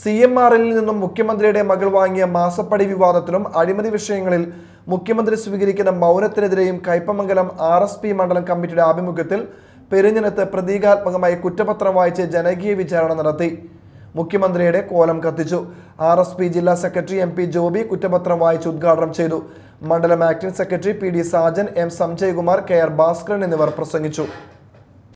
C M ആറിൽ നിന്നും മുഖ്യമന്ത്രിയുടെ മകൾ വാങ്ങിയ മാസപ്പടി വിവാദത്തിലും അഴിമതി വിഷയങ്ങളിൽ മുഖ്യമന്ത്രി സ്വീകരിക്കുന്ന മൗനത്തിനെതിരെയും കൈപ്പമംഗലം ആർ എസ് പി മണ്ഡലം കമ്മിറ്റിയുടെ ആഭിമുഖ്യത്തിൽ പെരിഞ്ഞനത്ത് പ്രതീകാത്മകമായി കുറ്റപത്രം വായിച്ച് ജനകീയ വിചാരണ നടത്തി മുഖ്യമന്ത്രിയുടെ കോലം കത്തിച്ചു ആർ എസ് പി ജില്ലാ സെക്രട്ടറി എം പി ജോബി കുറ്റപത്രം വായിച്ച് ഉദ്ഘാടനം ചെയ്തു മണ്ഡലം ആക്ടിംഗ് സെക്രട്ടറി പി ഡി സാജൻ എം സംജയ് കുമാർ കെ ആർ ഭാസ്കരൻ എന്നിവർ പ്രസംഗിച്ചു